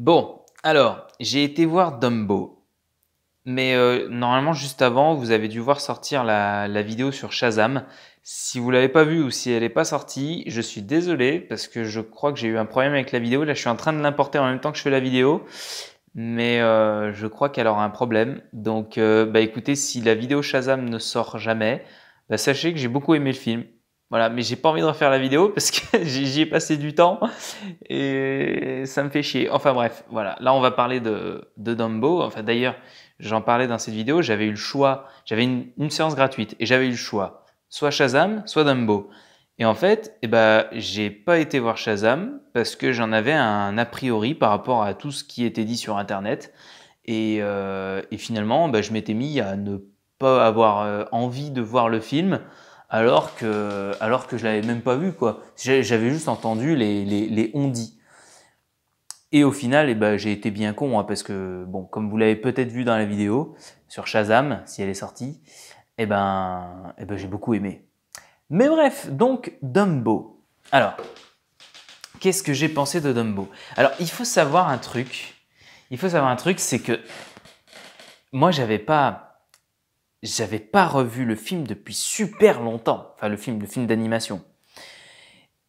Bon, alors, j'ai été voir Dumbo. Mais euh, normalement, juste avant, vous avez dû voir sortir la, vidéo sur Shazam. Si vous l'avez pas vue ou si elle n'est pas sortie, je suis désolé parce que je crois que j'ai eu un problème avec la vidéo. Là, je suis en train de l'importer en même temps que je fais la vidéo. Mais euh, je crois qu'elle aura un problème. Donc, euh, bah écoutez, si la vidéo Shazam ne sort jamais, bah, sachez que j'ai beaucoup aimé le film. Voilà, mais j'ai pas envie de refaire la vidéo parce que j'y ai passé du temps et ça me fait chier. Enfin bref, voilà. Là, on va parler de, de Dumbo. Enfin, d'ailleurs, j'en parlais dans cette vidéo. J'avais eu le choix. J'avais une, séance gratuite et j'avais eu le choix. Soit Shazam, soit Dumbo. Et en fait, eh ben, j'ai pas été voir Shazam parce que j'en avais un a priori par rapport à tout ce qui était dit sur Internet. Et, euh, finalement, ben, je m'étais mis à ne pas avoir euh, envie de voir le film alors que, alors que je l'avais même pas vu, quoi. J'avais juste entendu les, les, les Et au final, eh ben, j'ai été bien con, hein, parce que, bon, comme vous l'avez peut-être vu dans la vidéo, sur Shazam, si elle est sortie, eh ben, eh ben j'ai beaucoup aimé. Mais bref, donc Dumbo. Alors, qu'est-ce que j'ai pensé de Dumbo Alors, il faut savoir un truc. Il faut savoir un truc, c'est que moi, j'avais pas j'avais pas revu le film depuis super longtemps, enfin le film, le film d'animation.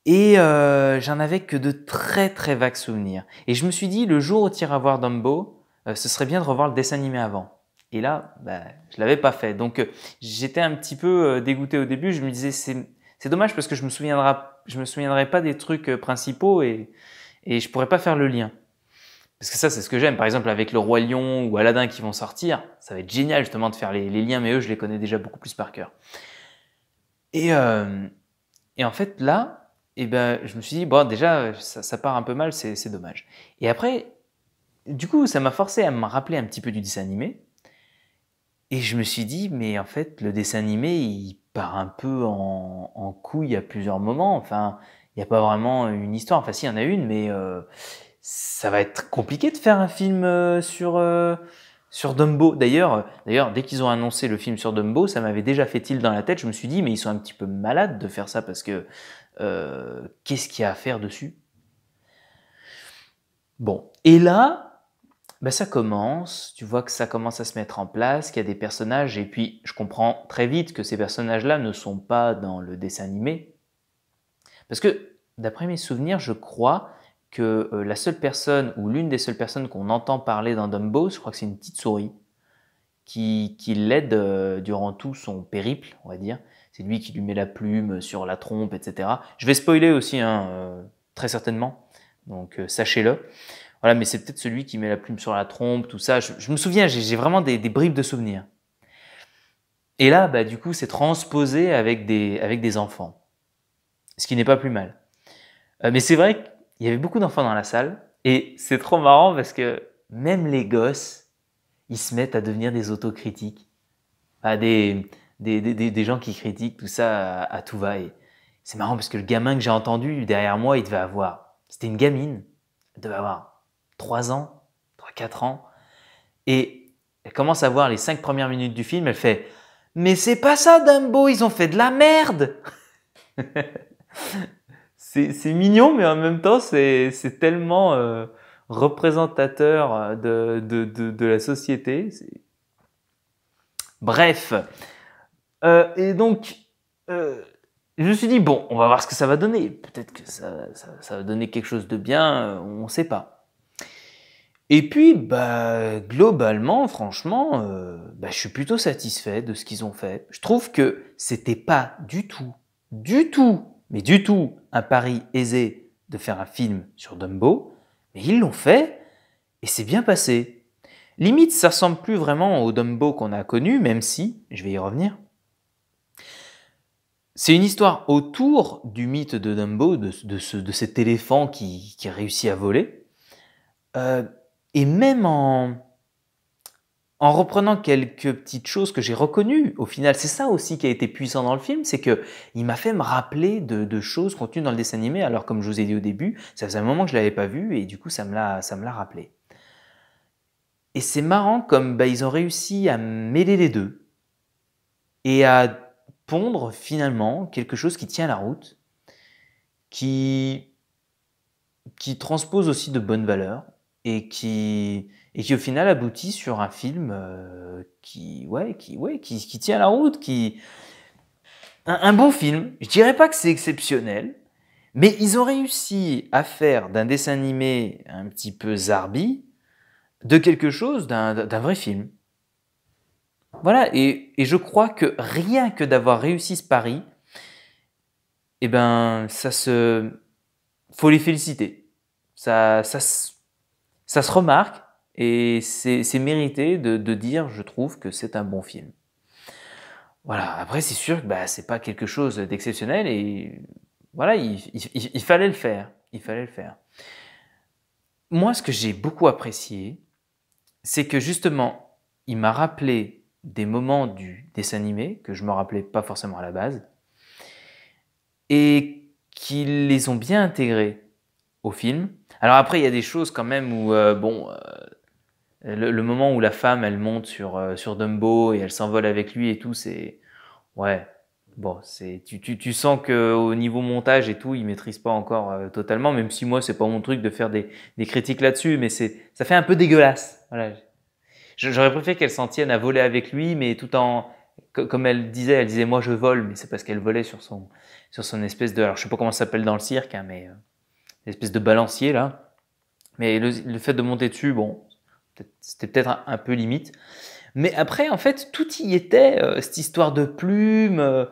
Et euh, j'en avais que de très très vagues souvenirs. Et je me suis dit, le jour où tire à voir Dumbo, euh, ce serait bien de revoir le dessin animé avant. Et là, bah, je l'avais pas fait. Donc euh, j'étais un petit peu dégoûté au début. Je me disais, c'est dommage parce que je me souviendrai, je me souviendrai pas des trucs principaux et, et je pourrais pas faire le lien. Parce que ça, c'est ce que j'aime. Par exemple, avec le Roi Lion ou Aladdin qui vont sortir, ça va être génial justement de faire les, liens, mais eux, je les connais déjà beaucoup plus par cœur. Euh, et, en fait, là, eh ben, je me suis dit, bon, déjà, ça, part un peu mal, c'est dommage. Et après, du coup, ça m'a forcé à me rappeler un petit peu du dessin animé. Et je me suis dit, mais en fait, le dessin animé, il part un peu en, couille à plusieurs moments. Enfin, il n'y a pas vraiment une histoire. Enfin, si, il y en a une, mais. Euh, ça va être compliqué de faire un film euh, sur, euh, sur Dumbo. D'ailleurs, d'ailleurs, dès qu'ils ont annoncé le film sur Dumbo, ça m'avait déjà fait il dans la tête. Je me suis dit, mais ils sont un petit peu malades de faire ça parce que euh, qu'est-ce qu'il y a à faire dessus Bon, et là, ben ça commence. Tu vois que ça commence à se mettre en place, qu'il y a des personnages, et puis je comprends très vite que ces personnages-là ne sont pas dans le dessin animé, parce que d'après mes souvenirs, je crois que euh, la seule personne ou l'une des seules personnes qu'on entend parler d'un Dumbo, je crois que c'est une petite souris qui, qui l'aide euh, durant tout son périple, on va dire. C'est lui qui lui met la plume sur la trompe, etc. Je vais spoiler aussi, hein, euh, très certainement, donc sachez-le. Voilà, mais c'est peut-être celui qui met la plume sur la trompe, tout ça. Je, me souviens, j'ai vraiment des, bribes de souvenirs. Et là, bah, du coup, c'est transposé avec des, avec des enfants, ce qui n'est pas plus mal. mais c'est vrai que il y avait beaucoup d'enfants dans la salle. Et c'est trop marrant parce que même les gosses, ils se mettent à devenir des autocritiques. des, des, gens qui critiquent tout ça à, tout va. Et c'est marrant parce que le gamin que j'ai entendu derrière moi, il devait avoir. C'était une gamine. Elle devait avoir 3 ans, 3-4 ans. Et elle commence à voir les 5 premières minutes du film. Elle fait Mais c'est pas ça, Dumbo, ils ont fait de la merde c'est mignon, mais en même temps, c'est tellement euh, représentateur euh, de, la société. Bref. Euh, et donc, je me suis dit, bon, on va voir ce que ça va donner. Peut-être que ça, va donner quelque chose de bien, on ne sait pas. Et puis, bah, globalement, franchement, bah, je suis plutôt satisfait de ce qu'ils ont fait. Je trouve que c'était pas du tout, du tout mais du tout un pari aisé de faire un film sur Dumbo, mais ils l'ont fait et c'est bien passé. Limite, ça ressemble plus vraiment au Dumbo qu'on a connu, même si, je vais y revenir. C'est une histoire autour du mythe de Dumbo, de, cet éléphant qui, réussit à voler. Euh, et même en, en reprenant quelques petites choses que j'ai reconnues. Au final, c'est ça aussi qui a été puissant dans le film, c'est que il m'a fait me rappeler de, choses contenues dans le dessin animé. Alors, comme je vous ai dit au début, ça faisait un moment que je ne l'avais pas vu et du coup, ça me l'a, rappelé. Et c'est marrant comme bah, ils ont réussi à mêler les deux et à pondre finalement quelque chose qui tient la route, qui qui transpose aussi de bonnes valeurs et qui, et qui au final aboutit sur un film euh, qui, ouais, qui, ouais, qui, qui, tient la route, qui un, beau bon film. Je dirais pas que c'est exceptionnel, mais ils ont réussi à faire d'un dessin animé un petit peu zarbi de quelque chose d'un vrai film. Voilà, et, et, je crois que rien que d'avoir réussi ce pari, eh ben, ça se. Faut les féliciter. Ça, ça, ça se remarque et c'est mérité de, dire, je trouve, que c'est un bon film. Voilà, après c'est sûr que bah, c'est pas quelque chose d'exceptionnel et voilà, il, fallait le faire. Il fallait le faire. Moi, ce que j'ai beaucoup apprécié, c'est que justement, il m'a rappelé des moments du dessin animé que je me rappelais pas forcément à la base et qu'ils les ont bien intégrés au film alors après, il y a des choses quand même où, euh, bon, euh, le, moment où la femme, elle monte sur, euh, sur Dumbo et elle s'envole avec lui et tout, c'est... Ouais, bon, c'est tu, tu, tu sens qu'au niveau montage et tout, il maîtrise pas encore totalement, même si moi, c'est pas mon truc de faire des, des critiques là-dessus, mais c'est ça fait un peu dégueulasse. Voilà. J'aurais préféré qu'elle s'en tienne à voler avec lui, mais tout en comme elle disait, elle disait moi je vole, mais c'est parce qu'elle volait sur son, sur son espèce de. Alors je sais pas comment ça s'appelle dans le cirque, hein, mais espèce de balancier là. Mais le, fait de monter dessus, bon, c'était peut-être un, peu limite. Mais après, en fait, tout y était, euh, cette histoire de plumes. Euh,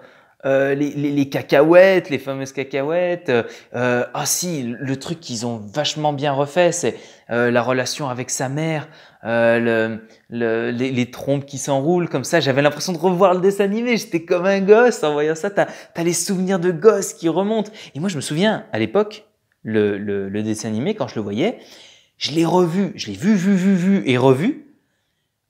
euh, les, cacahuètes, les fameuses cacahuètes. Euh, ah si, le truc qu'ils ont vachement bien refait, c'est la relation avec sa mère, les, trompes qui s'enroulent comme ça. J'avais l'impression de revoir le dessin animé. J'étais comme un gosse en voyant ça. T'as as les souvenirs de gosse qui remontent. Et moi, je me souviens à l'époque, le, dessin animé, quand je le voyais, je l'ai revu, je l'ai vu, vu, vu, vu et revu.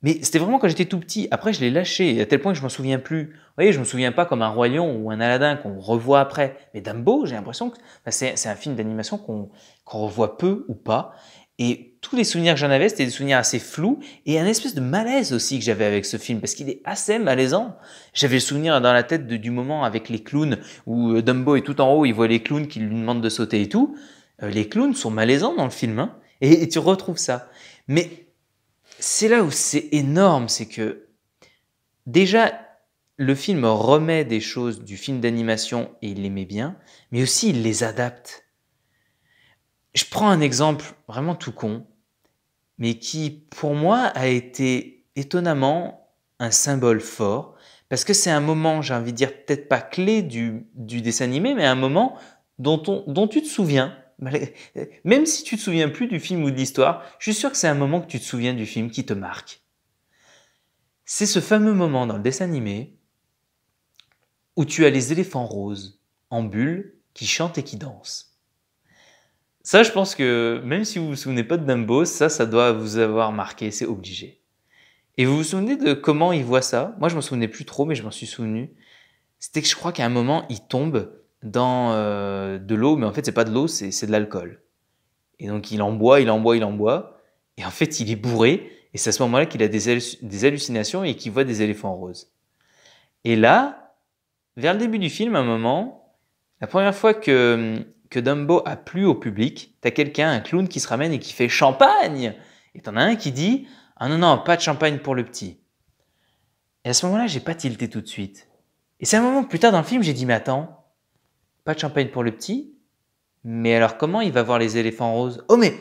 Mais c'était vraiment quand j'étais tout petit. Après, je l'ai lâché à tel point que je m'en souviens plus. Vous voyez, je me souviens pas comme un Roi Lion ou un Aladdin qu'on revoit après. Mais Dumbo, j'ai l'impression que bah, c'est un film d'animation qu'on revoit peu ou pas. Et tous les souvenirs que j'en avais, c'était des souvenirs assez flous et un espèce de malaise aussi que j'avais avec ce film parce qu'il est assez malaisant. J'avais le souvenir dans la tête du moment avec les clowns où euh, Dumbo est tout en haut, il voit les clowns qui lui demandent de sauter et tout. Euh, les clowns sont malaisants dans le film hein, et tu retrouves ça. Mais c'est là où c'est énorme, c'est que déjà le film remet des choses du film d'animation et il les met bien, mais aussi il les adapte je prends un exemple vraiment tout con, mais qui pour moi a été étonnamment un symbole fort, parce que c'est un moment, j'ai envie de dire peut-être pas clé du, du, dessin animé, mais un moment dont, dont tu te souviens. Même si tu te souviens plus du film ou de l'histoire, je suis sûr que c'est un moment que tu te souviens du film qui te marque. C'est ce fameux moment dans le dessin animé où tu as les éléphants roses en bulle qui chantent et qui dansent. Ça, je pense que même si vous vous souvenez pas de Dumbo, ça, ça doit vous avoir marqué, c'est obligé. Et vous vous souvenez de comment il voit ça Moi, je m'en souvenais plus trop, mais je m'en suis souvenu. C'était que je crois qu'à un moment, il tombe dans euh, de l'eau, mais en fait, c'est pas de l'eau, c'est de l'alcool. Et donc, il en boit, il en boit, il en boit. Et en fait, il est bourré. Et c'est à ce moment-là qu'il a des, des hallucinations et qu'il voit des éléphants roses. Et là, vers le début du film, à un moment, la première fois que hum, que Dumbo a plu au public, t'as quelqu'un, un clown qui se ramène et qui fait champagne Et t'en as un qui dit Ah non, non, pas de champagne pour le petit. Et à ce moment-là, j'ai pas tilté tout de suite. Et c'est un moment plus tard dans le film, j'ai dit Mais attends, pas de champagne pour le petit Mais alors comment il va voir les éléphants roses Oh, mais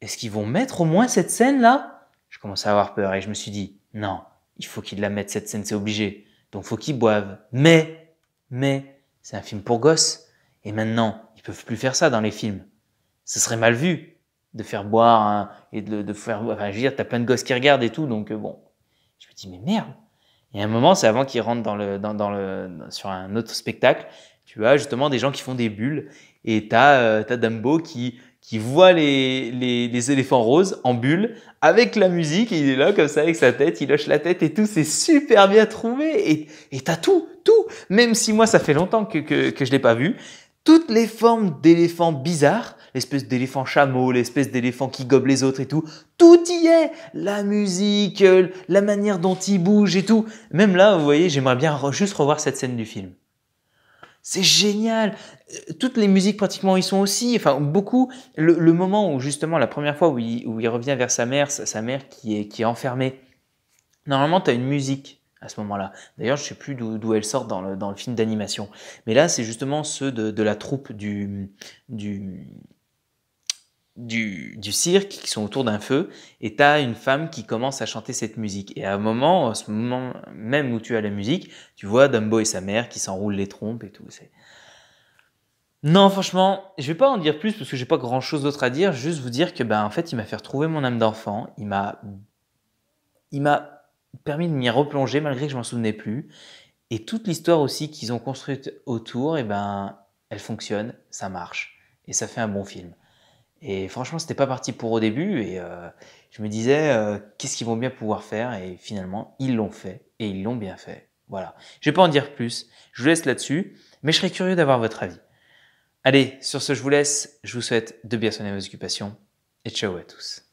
est-ce qu'ils vont mettre au moins cette scène-là Je commençais à avoir peur et je me suis dit Non, il faut qu'ils la mettent cette scène, c'est obligé. Donc faut qu'ils boivent. Mais, mais, c'est un film pour gosses. Et maintenant, peuvent plus faire ça dans les films. Ce serait mal vu de faire boire et de, faire. Enfin, je veux dire, t'as plein de gosses qui regardent et tout, donc euh, bon. Je me dis, mais merde. Et un moment, c'est avant qu'ils rentrent dans le, dans, le, sur un autre spectacle. Tu as justement des gens qui font des bulles et t'as euh, as Dumbo qui qui voit les, les, éléphants roses en bulle avec la musique il est là comme ça avec sa tête, il hoche la tête et tout, c'est super bien trouvé et, et t'as tout, tout. Même si moi ça fait longtemps que, que, que je l'ai pas vu, toutes les formes d'éléphants bizarres, l'espèce d'éléphant chameau, l'espèce d'éléphant qui gobe les autres et tout, tout y est La musique, euh, la manière dont il bouge et tout. Même là, vous voyez, j'aimerais bien juste revoir cette scène du film. C'est génial. Euh, toutes les musiques pratiquement y sont aussi. Enfin, beaucoup. Le, moment où justement la première fois où il, revient vers sa mère, sa, mère qui est, qui est enfermée. Normalement, tu as une musique à ce moment-là. D'ailleurs, je ne sais plus d'où elle sort dans le, dans le film d'animation. Mais là, c'est justement ceux de, la troupe du, du, du, cirque qui sont autour d'un feu. Et tu as une femme qui commence à chanter cette musique. Et à un moment, ce moment même où tu as la musique, tu vois Dumbo et sa mère qui s'enroulent les trompes et tout. C'est... Non, franchement, je vais pas en dire plus parce que j'ai pas grand chose d'autre à dire. Juste vous dire que, ben, en fait, il m'a fait retrouver mon âme d'enfant. Il m'a. Il m'a permis de m'y replonger malgré que je m'en souvenais plus. Et toute l'histoire aussi qu'ils ont construite autour, et eh ben, elle fonctionne, ça marche et ça fait un bon film. Et franchement, c'était pas parti pour au début et euh, je me disais euh, qu'est-ce qu'ils vont bien pouvoir faire et finalement ils l'ont fait et ils l'ont bien fait. Voilà. Je vais pas en dire plus. Je vous laisse là-dessus, mais je serais curieux d'avoir votre avis. Allez, sur ce, je vous laisse. Je vous souhaite de bien sonner vos occupations et ciao à tous.